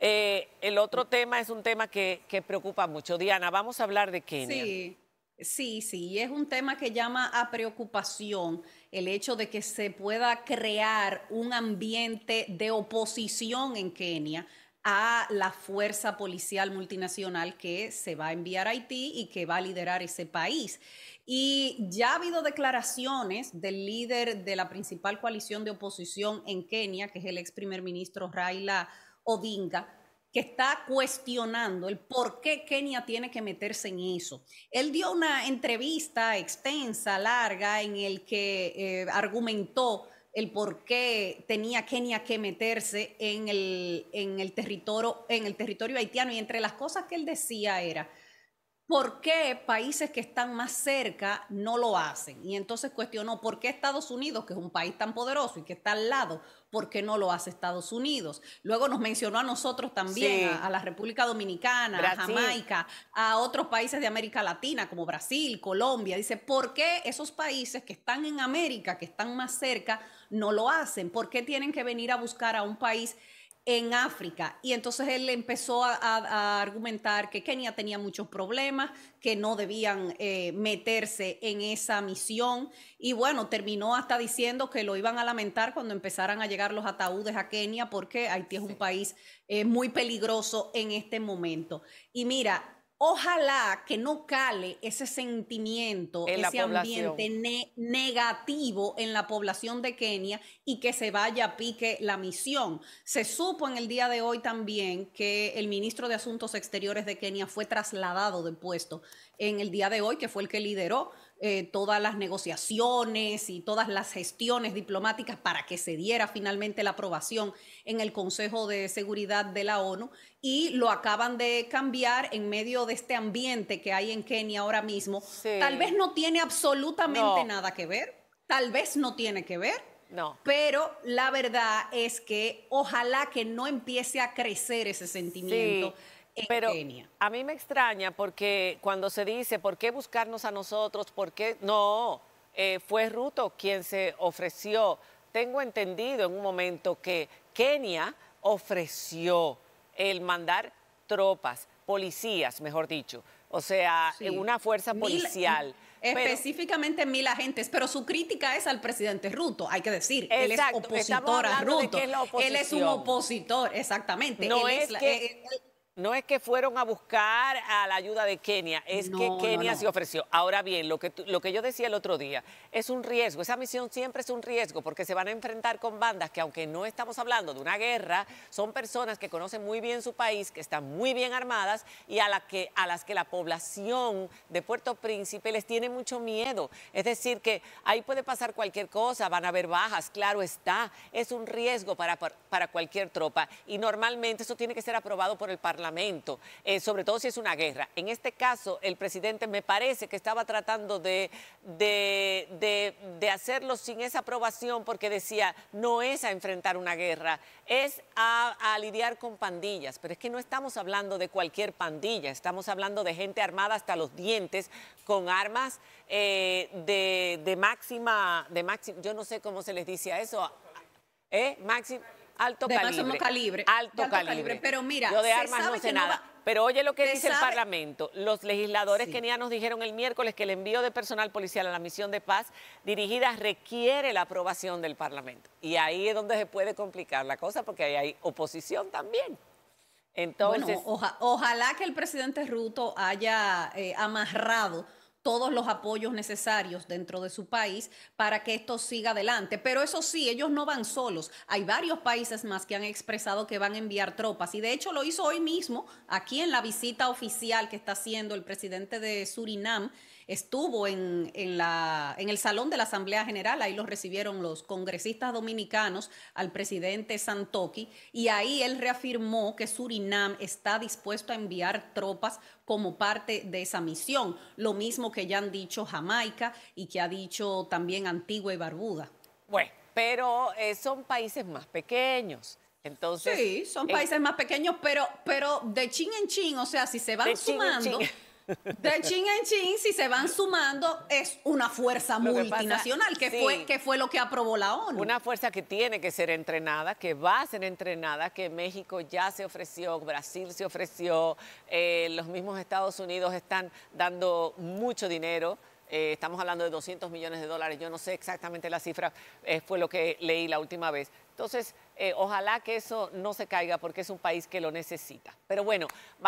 Eh, el otro tema es un tema que, preocupa mucho. Diana, vamos a hablar de Kenia. Sí, sí, sí, es un tema que llama a preocupación el hecho de que se pueda crear un ambiente de oposición en Kenia a la fuerza policial multinacional que se va a enviar a Haití y que va a liderar ese país. Y ya ha habido declaraciones del líder de la principal coalición de oposición en Kenia, que es el ex primer ministro Raila Odinga, que está cuestionando el por qué Kenia tiene que meterse en eso. Él dio una entrevista extensa, larga, en el que eh, argumentó el por qué tenía Kenia que meterse en el, territorio, en el territorio haitiano. Y entre las cosas que él decía era por qué países que están más cerca no lo hacen. Y entonces cuestionó por qué Estados Unidos, que es un país tan poderoso y que está al lado, por qué no lo hace Estados Unidos. Luego nos mencionó a nosotros también, a, la República Dominicana, a Jamaica, a otros países de América Latina como Brasil, Colombia. Dice, ¿por qué esos países que están en América, que están más cerca, no lo hacen? ¿Por qué tienen que venir a buscar a un país? en África. Y entonces él empezó a, argumentar que Kenia tenía muchos problemas, que no debían eh, meterse en esa misión. Y bueno, terminó hasta diciendo que lo iban a lamentar cuando empezaran a llegar los ataúdes a Kenia, porque Haití es un país eh, muy peligroso en este momento. Y mira, Ojalá que no cale ese sentimiento, ese ambiente negativo en la población de Kenia y que se vaya a pique la misión. Se supo en el día de hoy también que el ministro de Asuntos Exteriores de Kenia fue trasladado de puesto en el día de hoy, que fue el que lideró eh, todas las negociaciones y todas las gestiones diplomáticas para que se diera finalmente la aprobación en el Consejo de Seguridad de la ONU y lo acaban de cambiar en medio de este ambiente que hay en Kenia ahora mismo. Tal vez no tiene absolutamente nada que ver, tal vez no tiene que ver. Pero la verdad es que ojalá que no empiece a crecer ese sentimiento pero A mí me extraña porque cuando se dice, ¿por qué buscarnos a nosotros? ¿Por qué? No, eh, fue Ruto quien se ofreció. Tengo entendido en un momento que Kenia ofreció el mandar tropas, policías, mejor dicho, o sea, una fuerza policial. específicamente mil agentes, pero su crítica es al presidente Ruto, hay que decir, él es opositor a Ruto. Él es un opositor, exactamente. No es, eh, eh, no es que fueron a buscar a la ayuda de Kenia, es que Kenia se ofreció. Ahora bien, lo que, yo decía el otro día, es un riesgo, esa misión siempre es un riesgo porque se van a enfrentar con bandas que aunque no estamos hablando de una guerra, son personas que conocen muy bien su país, que están muy bien armadas y a, las que la población de Puerto Príncipe les tiene mucho miedo. Es decir, que ahí puede pasar cualquier cosa, van a haber bajas, claro está, es un riesgo para cualquier tropa y normalmente eso tiene que ser aprobado por el Parlamento eh, sobre todo si es una guerra. En este caso, el presidente me parece que estaba tratando de, de, hacerlo sin esa aprobación porque decía, no es a enfrentar una guerra, es a, lidiar con pandillas. Pero es que no estamos hablando de cualquier pandilla, estamos hablando de gente armada hasta los dientes, con armas eh, de, máxima, de máxima, yo no sé cómo se les dice a eso, ¿eh? Máxima alto calibre. Alto, calibre. Pero mira, yo de armas no sé nada. pero oye lo que dice el Parlamento. Los legisladores kenianos dijeron el miércoles que el envío de personal policial a la misión de paz dirigida requiere la aprobación del Parlamento. Y ahí es donde se puede complicar la cosa porque ahí hay oposición también. Entonces, bueno, ojalá que el presidente Ruto haya eh, amarrado todos los apoyos necesarios dentro de su país para que esto siga adelante. Pero eso sí, ellos no van solos. Hay varios países más que han expresado que van a enviar tropas y de hecho lo hizo hoy mismo aquí en la visita oficial que está haciendo el presidente de Surinam. Estuvo en, la, en el salón de la Asamblea General, ahí los recibieron los congresistas dominicanos al presidente Santoki y ahí él reafirmó que Surinam está dispuesto a enviar tropas como parte de esa misión, lo mismo que ya han dicho Jamaica y que ha dicho también Antigua y Barbuda. Bueno, pero eh, son países más pequeños. Entonces, sí, son eh, países más pequeños, pero, pero de chin en chin, o sea, si se van sumando, De chin en chin, si se van sumando, es una fuerza multinacional, que, fue, que fue lo que aprobó la ONU. Una fuerza que tiene que ser entrenada, que va a ser entrenada, que México ya se ofreció, Brasil se ofreció, eh, los mismos Estados Unidos están dando mucho dinero. Eh, estamos hablando de 200 millones de dólares, yo no sé exactamente la cifra, eh, fue lo que leí la última vez. Entonces, ojalá que eso no se caiga porque es un país que lo necesita. Pero bueno, vamos.